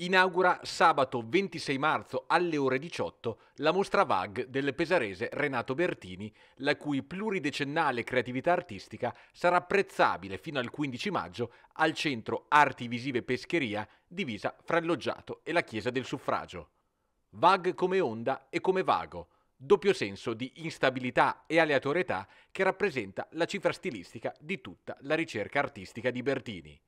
inaugura sabato 26 marzo alle ore 18 la mostra VAG del pesarese Renato Bertini, la cui pluridecennale creatività artistica sarà apprezzabile fino al 15 maggio al Centro Arti Visive Pescheria, divisa fra il loggiato e la Chiesa del Suffragio. VAG come onda e come vago, doppio senso di instabilità e aleatorietà che rappresenta la cifra stilistica di tutta la ricerca artistica di Bertini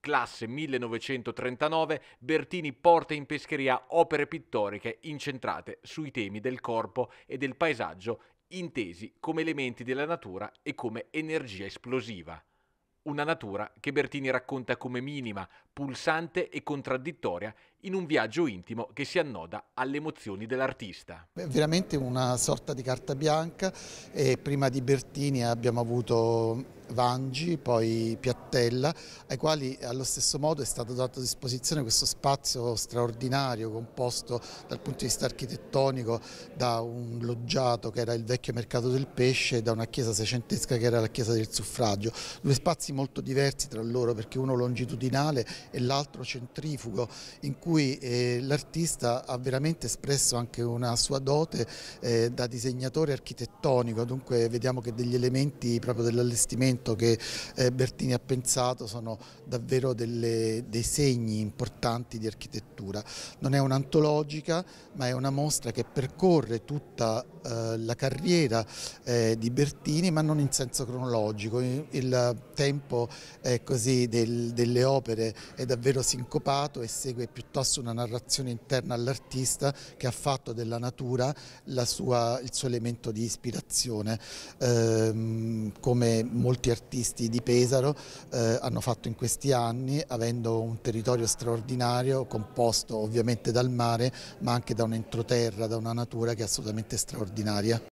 classe 1939, Bertini porta in pescheria opere pittoriche incentrate sui temi del corpo e del paesaggio intesi come elementi della natura e come energia esplosiva. Una natura che Bertini racconta come minima, pulsante e contraddittoria in un viaggio intimo che si annoda alle emozioni dell'artista. È veramente una sorta di carta bianca e prima di Bertini abbiamo avuto Vangi, poi Piattella, ai quali allo stesso modo è stato dato a disposizione questo spazio straordinario composto dal punto di vista architettonico da un loggiato che era il vecchio mercato del pesce e da una chiesa seicentesca che era la chiesa del suffragio, due spazi molto diversi tra loro perché uno longitudinale e l'altro centrifugo in cui eh, l'artista ha veramente espresso anche una sua dote eh, da disegnatore architettonico, dunque vediamo che degli elementi proprio dell'allestimento ragionamento che eh, Bertini ha pensato sono davvero delle, dei segni importanti di architettura. Non è un'antologica ma è una mostra che percorre tutta eh, la carriera eh, di Bertini ma non in senso cronologico, il tempo così, del, delle opere è davvero sincopato e segue piuttosto una narrazione interna all'artista che ha fatto della natura sua, il suo elemento di ispirazione, ehm, come molti artisti di Pesaro eh, hanno fatto in questi anni, avendo un territorio straordinario, composto ovviamente dal mare, ma anche da un'entroterra, entroterra, da una natura che è assolutamente straordinaria.